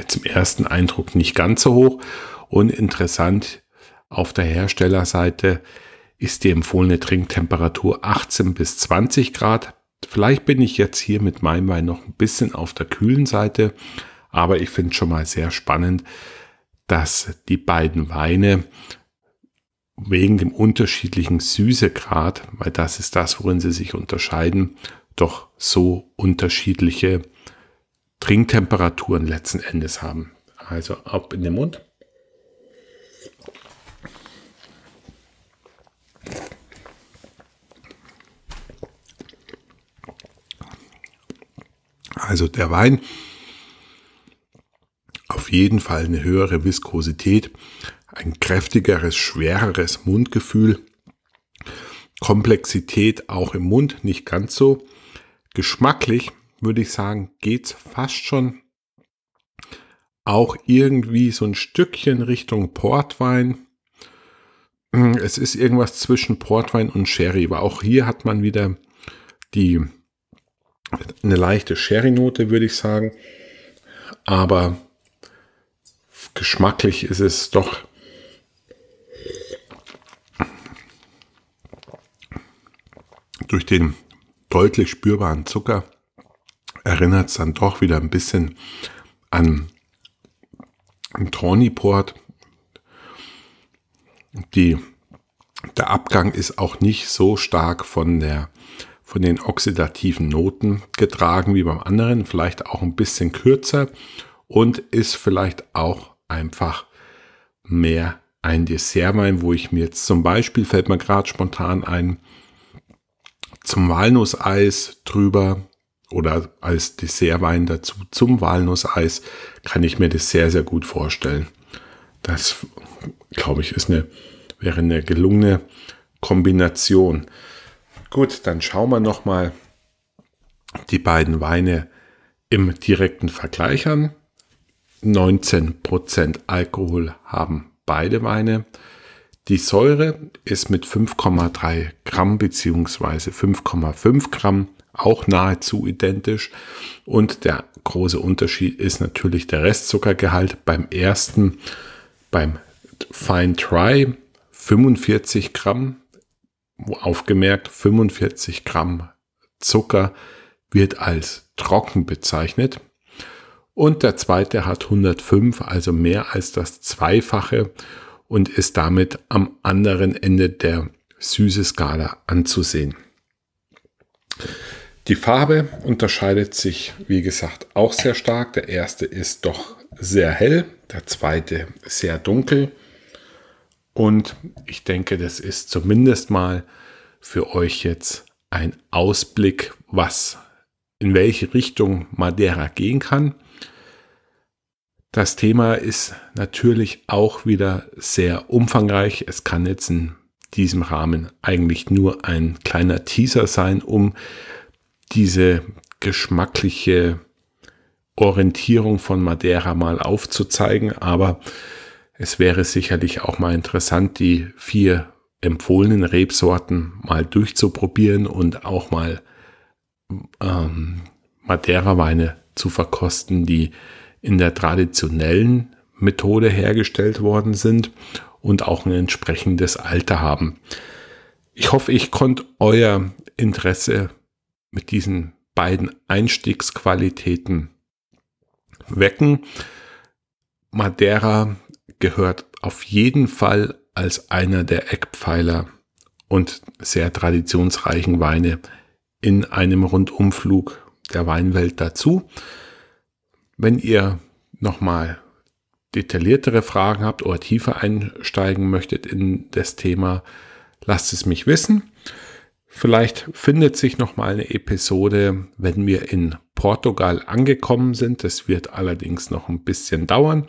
zum ersten Eindruck nicht ganz so hoch. Und interessant, auf der Herstellerseite ist die empfohlene Trinktemperatur 18 bis 20 Grad. Vielleicht bin ich jetzt hier mit meinem Wein noch ein bisschen auf der kühlen Seite, aber ich finde schon mal sehr spannend, dass die beiden Weine wegen dem unterschiedlichen Süßegrad, weil das ist das, worin sie sich unterscheiden, doch so unterschiedliche Trinktemperaturen letzten Endes haben. Also ab in den Mund. Also der Wein auf jeden Fall eine höhere Viskosität, ein kräftigeres, schwereres Mundgefühl, Komplexität auch im Mund nicht ganz so. Geschmacklich würde ich sagen, geht es fast schon auch irgendwie so ein Stückchen Richtung Portwein. Hm, es ist irgendwas zwischen Portwein und Sherry, aber auch hier hat man wieder die eine leichte Sherry-Note, würde ich sagen. Aber geschmacklich ist es doch durch den deutlich spürbaren Zucker erinnert es dann doch wieder ein bisschen an einen Tawny-Port. der Abgang ist auch nicht so stark von der von den oxidativen Noten getragen wie beim anderen, vielleicht auch ein bisschen kürzer und ist vielleicht auch einfach mehr ein Dessertwein, wo ich mir jetzt zum Beispiel, fällt mir gerade spontan ein, zum Walnusseis drüber oder als Dessertwein dazu zum Walnusseis kann ich mir das sehr, sehr gut vorstellen. Das, glaube ich, ist eine, wäre eine gelungene Kombination. Gut, dann schauen wir nochmal die beiden Weine im direkten Vergleich an. 19% Alkohol haben beide Weine. Die Säure ist mit 5,3 Gramm bzw. 5,5 Gramm auch nahezu identisch. Und der große Unterschied ist natürlich der Restzuckergehalt beim ersten, beim Fine Dry 45 Gramm aufgemerkt, 45 Gramm Zucker wird als trocken bezeichnet. Und der zweite hat 105, also mehr als das Zweifache und ist damit am anderen Ende der Süßeskala anzusehen. Die Farbe unterscheidet sich, wie gesagt, auch sehr stark. Der erste ist doch sehr hell, der zweite sehr dunkel. Und ich denke, das ist zumindest mal für euch jetzt ein Ausblick, was in welche Richtung Madeira gehen kann. Das Thema ist natürlich auch wieder sehr umfangreich. Es kann jetzt in diesem Rahmen eigentlich nur ein kleiner Teaser sein, um diese geschmackliche Orientierung von Madeira mal aufzuzeigen. Aber es wäre sicherlich auch mal interessant, die vier empfohlenen Rebsorten mal durchzuprobieren und auch mal ähm, Madeira-Weine zu verkosten, die in der traditionellen Methode hergestellt worden sind und auch ein entsprechendes Alter haben. Ich hoffe, ich konnte euer Interesse mit diesen beiden Einstiegsqualitäten wecken. Madeira gehört auf jeden Fall als einer der Eckpfeiler und sehr traditionsreichen Weine in einem Rundumflug der Weinwelt dazu. Wenn ihr nochmal detailliertere Fragen habt oder tiefer einsteigen möchtet in das Thema, lasst es mich wissen. Vielleicht findet sich nochmal eine Episode, wenn wir in Portugal angekommen sind. Das wird allerdings noch ein bisschen dauern.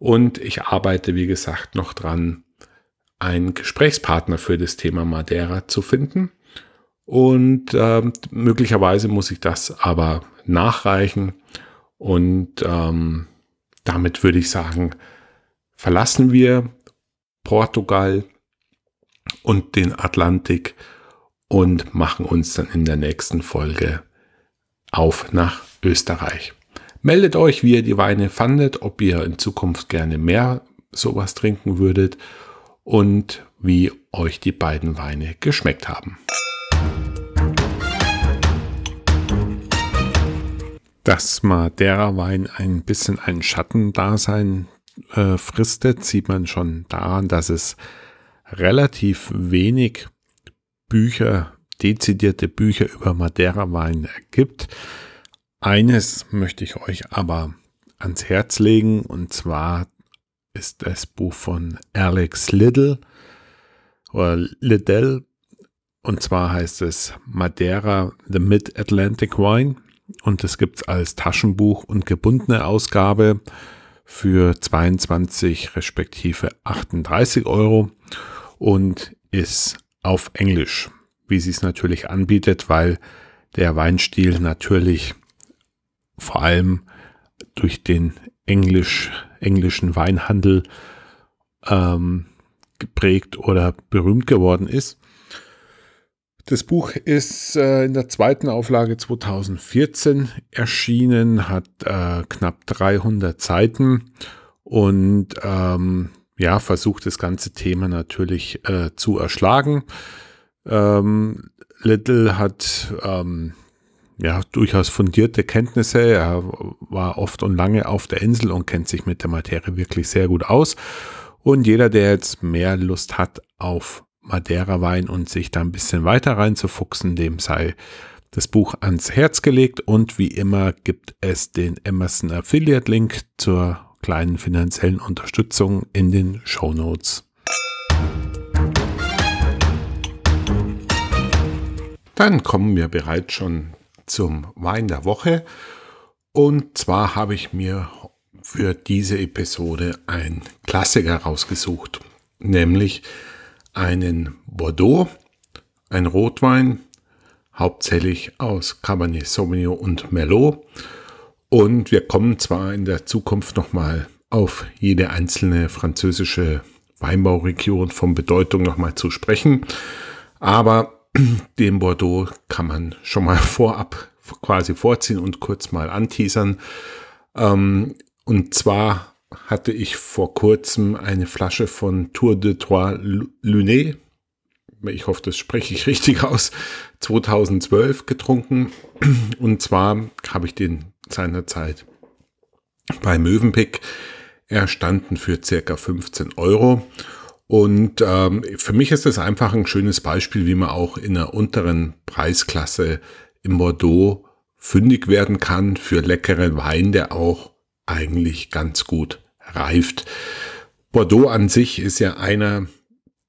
Und ich arbeite, wie gesagt, noch dran, einen Gesprächspartner für das Thema Madeira zu finden. Und äh, möglicherweise muss ich das aber nachreichen. Und ähm, damit würde ich sagen, verlassen wir Portugal und den Atlantik und machen uns dann in der nächsten Folge auf nach Österreich. Meldet euch, wie ihr die Weine fandet, ob ihr in Zukunft gerne mehr sowas trinken würdet und wie euch die beiden Weine geschmeckt haben. Dass Madeira Wein ein bisschen ein Schattendasein äh, fristet, sieht man schon daran, dass es relativ wenig Bücher, dezidierte Bücher über Madeira Wein gibt. Eines möchte ich euch aber ans Herz legen und zwar ist das Buch von Alex Liddell oder Liddell und zwar heißt es Madeira The Mid-Atlantic Wine und es gibt es als Taschenbuch und gebundene Ausgabe für 22 respektive 38 Euro und ist auf Englisch, wie sie es natürlich anbietet, weil der Weinstil natürlich vor allem durch den Englisch, englischen Weinhandel ähm, geprägt oder berühmt geworden ist. Das Buch ist äh, in der zweiten Auflage 2014 erschienen, hat äh, knapp 300 Seiten und ähm, ja, versucht das ganze Thema natürlich äh, zu erschlagen. Ähm, Little hat ähm, ja, durchaus fundierte Kenntnisse. Er war oft und lange auf der Insel und kennt sich mit der Materie wirklich sehr gut aus. Und jeder, der jetzt mehr Lust hat auf Madeira-Wein und sich da ein bisschen weiter reinzufuchsen, dem sei das Buch ans Herz gelegt. Und wie immer gibt es den Emerson Affiliate Link zur kleinen finanziellen Unterstützung in den Show Notes. Dann kommen wir bereits schon zum Wein der Woche. Und zwar habe ich mir für diese Episode ein Klassiker rausgesucht, nämlich einen Bordeaux, ein Rotwein, hauptsächlich aus Cabernet Sauvignon und Merlot. Und wir kommen zwar in der Zukunft nochmal auf jede einzelne französische Weinbauregion von Bedeutung nochmal zu sprechen, aber den Bordeaux kann man schon mal vorab quasi vorziehen und kurz mal anteasern. Ähm, und zwar hatte ich vor kurzem eine Flasche von Tour de Trois Luné, ich hoffe, das spreche ich richtig aus, 2012 getrunken. Und zwar habe ich den seinerzeit bei Mövenpick erstanden für circa 15 Euro. Und ähm, für mich ist das einfach ein schönes Beispiel, wie man auch in der unteren Preisklasse im Bordeaux fündig werden kann für leckeren Wein, der auch eigentlich ganz gut reift. Bordeaux an sich ist ja einer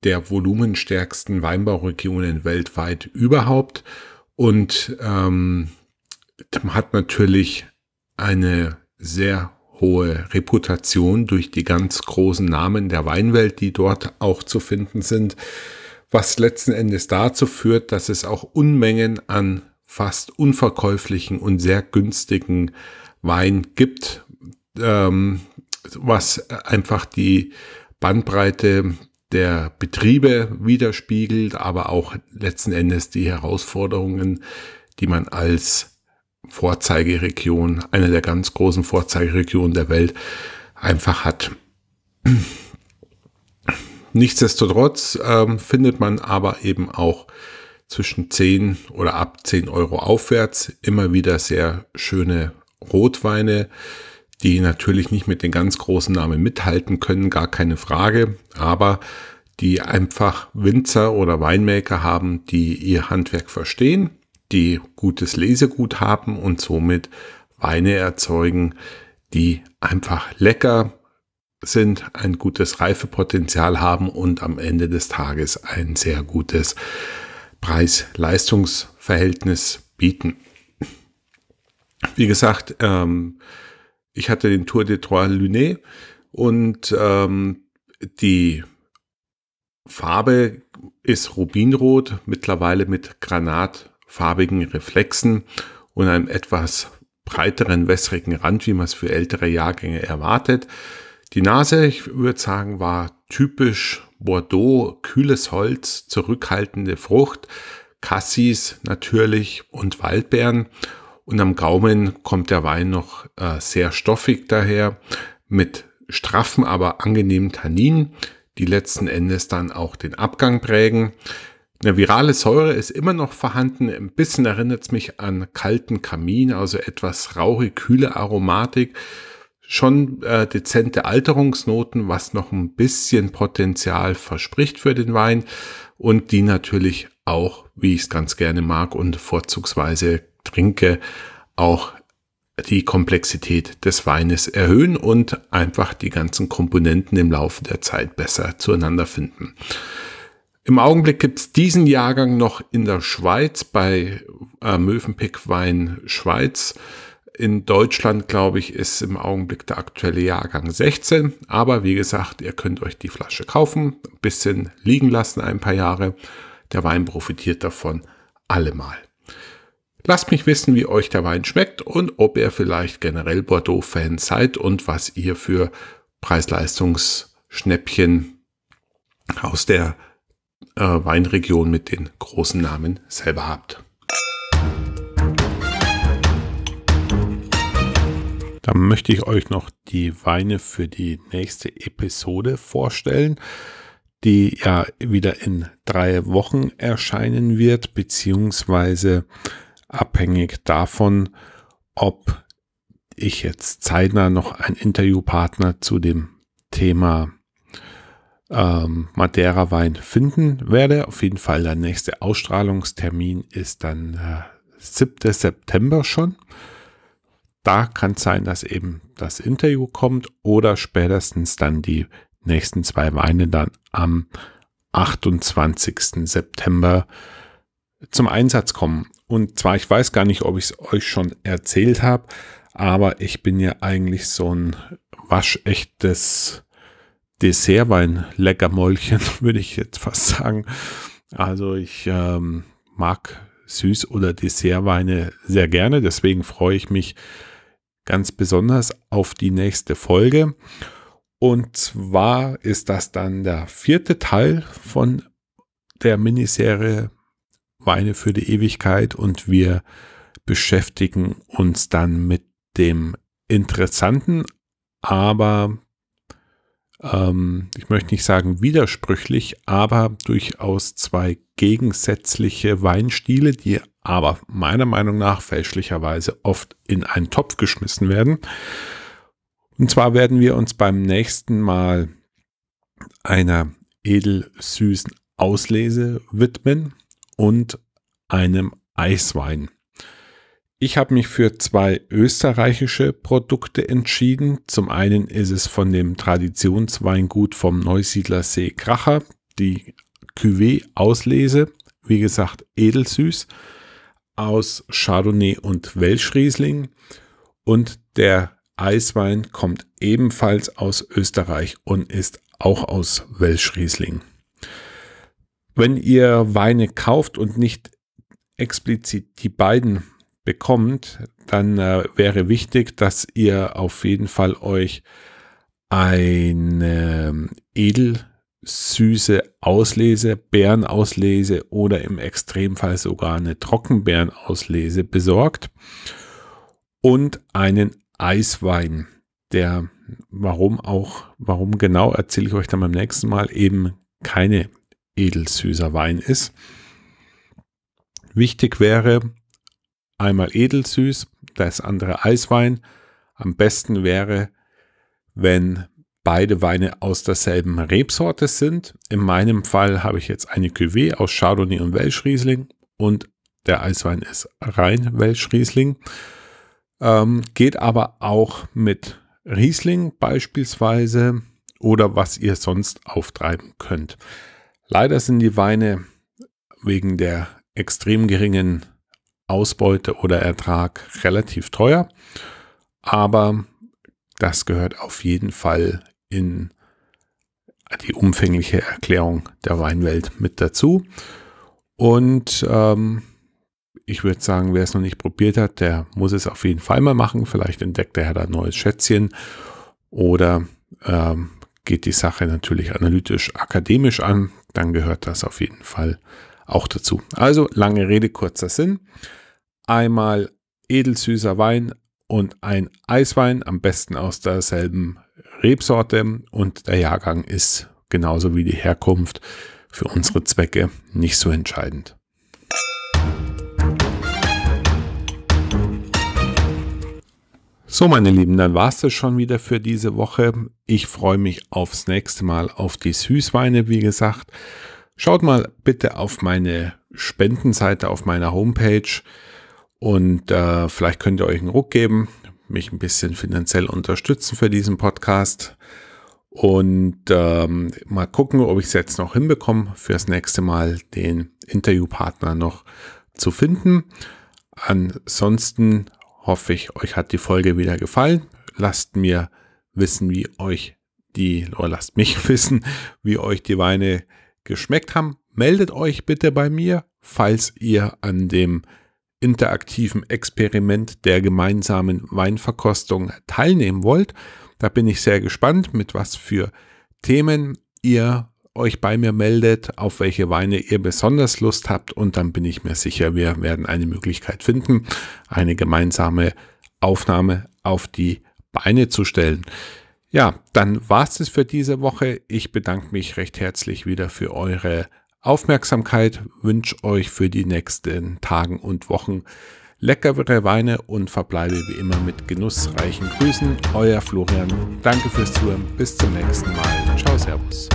der volumenstärksten Weinbauregionen weltweit überhaupt und ähm, hat natürlich eine sehr hohe Reputation durch die ganz großen Namen der Weinwelt, die dort auch zu finden sind, was letzten Endes dazu führt, dass es auch Unmengen an fast unverkäuflichen und sehr günstigen Wein gibt, ähm, was einfach die Bandbreite der Betriebe widerspiegelt, aber auch letzten Endes die Herausforderungen, die man als Vorzeigeregion, eine der ganz großen Vorzeigeregionen der Welt, einfach hat. Nichtsdestotrotz ähm, findet man aber eben auch zwischen 10 oder ab 10 Euro aufwärts immer wieder sehr schöne Rotweine, die natürlich nicht mit den ganz großen Namen mithalten können, gar keine Frage, aber die einfach Winzer oder Weinmaker haben, die ihr Handwerk verstehen die gutes Lesegut haben und somit Weine erzeugen, die einfach lecker sind, ein gutes Reifepotenzial haben und am Ende des Tages ein sehr gutes Preis-Leistungs-Verhältnis bieten. Wie gesagt, ähm, ich hatte den Tour de Trois Lunes und ähm, die Farbe ist Rubinrot, mittlerweile mit Granat farbigen Reflexen und einem etwas breiteren wässrigen Rand, wie man es für ältere Jahrgänge erwartet. Die Nase, ich würde sagen, war typisch Bordeaux, kühles Holz, zurückhaltende Frucht, Cassis natürlich und Waldbeeren. Und am Gaumen kommt der Wein noch äh, sehr stoffig daher, mit straffen, aber angenehmen Tannin, die letzten Endes dann auch den Abgang prägen. Eine virale Säure ist immer noch vorhanden. Ein bisschen erinnert es mich an kalten Kamin, also etwas rauche, kühle Aromatik. Schon äh, dezente Alterungsnoten, was noch ein bisschen Potenzial verspricht für den Wein und die natürlich auch, wie ich es ganz gerne mag und vorzugsweise trinke, auch die Komplexität des Weines erhöhen und einfach die ganzen Komponenten im Laufe der Zeit besser zueinander finden. Im Augenblick gibt es diesen Jahrgang noch in der Schweiz bei äh, Mövenpick Wein Schweiz. In Deutschland, glaube ich, ist im Augenblick der aktuelle Jahrgang 16. Aber wie gesagt, ihr könnt euch die Flasche kaufen, ein bisschen liegen lassen, ein paar Jahre. Der Wein profitiert davon allemal. Lasst mich wissen, wie euch der Wein schmeckt und ob ihr vielleicht generell Bordeaux-Fan seid und was ihr für Preis-Leistungs-Schnäppchen aus der äh, Weinregion mit den großen Namen selber habt. Dann möchte ich euch noch die Weine für die nächste Episode vorstellen, die ja wieder in drei Wochen erscheinen wird, beziehungsweise abhängig davon, ob ich jetzt zeitnah noch einen Interviewpartner zu dem Thema ähm, Madeira-Wein finden werde. Auf jeden Fall der nächste Ausstrahlungstermin ist dann äh, 7. September schon. Da kann sein, dass eben das Interview kommt oder spätestens dann die nächsten zwei Weine dann am 28. September zum Einsatz kommen. Und zwar, ich weiß gar nicht, ob ich es euch schon erzählt habe, aber ich bin ja eigentlich so ein waschechtes Dessertwein war lecker Mäulchen, würde ich jetzt fast sagen. Also ich ähm, mag Süß- oder Dessertweine sehr gerne. Deswegen freue ich mich ganz besonders auf die nächste Folge. Und zwar ist das dann der vierte Teil von der Miniserie Weine für die Ewigkeit und wir beschäftigen uns dann mit dem interessanten, aber ähm, ich möchte nicht sagen widersprüchlich, aber durchaus zwei gegensätzliche Weinstile, die aber meiner Meinung nach fälschlicherweise oft in einen Topf geschmissen werden. Und zwar werden wir uns beim nächsten Mal einer edelsüßen Auslese widmen und einem Eiswein. Ich habe mich für zwei österreichische Produkte entschieden. Zum einen ist es von dem Traditionsweingut vom Neusiedler See Kracher, die Cuvée Auslese, wie gesagt edelsüß, aus Chardonnay und Welschriesling. Und der Eiswein kommt ebenfalls aus Österreich und ist auch aus Welschriesling. Wenn ihr Weine kauft und nicht explizit die beiden bekommt, dann äh, wäre wichtig, dass ihr auf jeden Fall euch eine ähm, edelsüße Auslese, Bärenauslese oder im Extremfall sogar eine Trockenbärenauslese besorgt und einen Eiswein, der warum auch, warum genau erzähle ich euch dann beim nächsten Mal eben keine edelsüßer Wein ist. Wichtig wäre, einmal edelsüß, das andere Eiswein. Am besten wäre, wenn beide Weine aus derselben Rebsorte sind. In meinem Fall habe ich jetzt eine Cuvée aus Chardonnay und Welschriesling und der Eiswein ist rein Welschriesling. Ähm, geht aber auch mit Riesling beispielsweise oder was ihr sonst auftreiben könnt. Leider sind die Weine wegen der extrem geringen Ausbeute oder Ertrag relativ teuer, aber das gehört auf jeden Fall in die umfängliche Erklärung der Weinwelt mit dazu. Und ähm, ich würde sagen, wer es noch nicht probiert hat, der muss es auf jeden Fall mal machen. Vielleicht entdeckt er da ein neues Schätzchen oder ähm, geht die Sache natürlich analytisch, akademisch an. Dann gehört das auf jeden Fall auch dazu. Also lange Rede, kurzer Sinn einmal edelsüßer Wein und ein Eiswein, am besten aus derselben Rebsorte und der Jahrgang ist genauso wie die Herkunft für unsere Zwecke nicht so entscheidend. So, meine Lieben, dann war es das schon wieder für diese Woche. Ich freue mich aufs nächste Mal auf die Süßweine, wie gesagt. Schaut mal bitte auf meine Spendenseite auf meiner Homepage. Und äh, vielleicht könnt ihr euch einen Ruck geben, mich ein bisschen finanziell unterstützen für diesen Podcast. Und ähm, mal gucken, ob ich es jetzt noch hinbekomme, fürs nächste Mal den Interviewpartner noch zu finden. Ansonsten hoffe ich, euch hat die Folge wieder gefallen. Lasst mir wissen, wie euch die, oder lasst mich wissen, wie euch die Weine geschmeckt haben. Meldet euch bitte bei mir, falls ihr an dem interaktiven Experiment der gemeinsamen Weinverkostung teilnehmen wollt. Da bin ich sehr gespannt, mit was für Themen ihr euch bei mir meldet, auf welche Weine ihr besonders Lust habt und dann bin ich mir sicher, wir werden eine Möglichkeit finden, eine gemeinsame Aufnahme auf die Beine zu stellen. Ja, dann war es es für diese Woche. Ich bedanke mich recht herzlich wieder für eure Aufmerksamkeit wünsche euch für die nächsten Tagen und Wochen. Leckere Weine und verbleibe wie immer mit genussreichen Grüßen. Euer Florian. Danke fürs Zuhören. Bis zum nächsten Mal. Ciao, Servus.